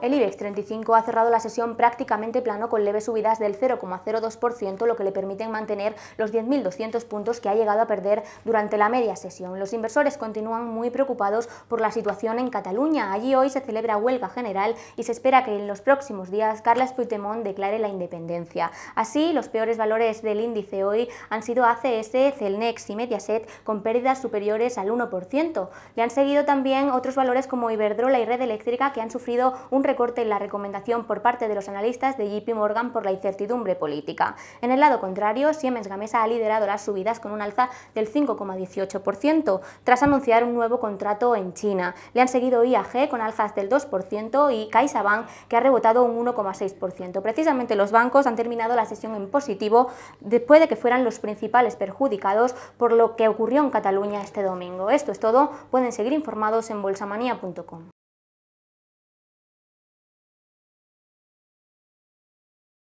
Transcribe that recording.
El IBEX 35 ha cerrado la sesión prácticamente plano con leves subidas del 0,02%, lo que le permiten mantener los 10.200 puntos que ha llegado a perder durante la media sesión. Los inversores continúan muy preocupados por la situación en Cataluña. Allí hoy se celebra huelga general y se espera que en los próximos días Carles Puigdemont declare la independencia. Así, los peores valores del índice hoy han sido ACS, Celnex y Mediaset con pérdidas superiores al 1%. Le han seguido también otros valores como Iberdrola y Red Eléctrica que han sufrido un recorte en la recomendación por parte de los analistas de JP Morgan por la incertidumbre política. En el lado contrario, Siemens Gamesa ha liderado las subidas con un alza del 5,18% tras anunciar un nuevo contrato en China. Le han seguido IAG con alzas del 2% y CaixaBank que ha rebotado un 1,6%. Precisamente los bancos han terminado la sesión en positivo después de que fueran los principales perjudicados por lo que ocurrió en Cataluña este domingo. Esto es todo, pueden seguir informados en bolsamanía.com.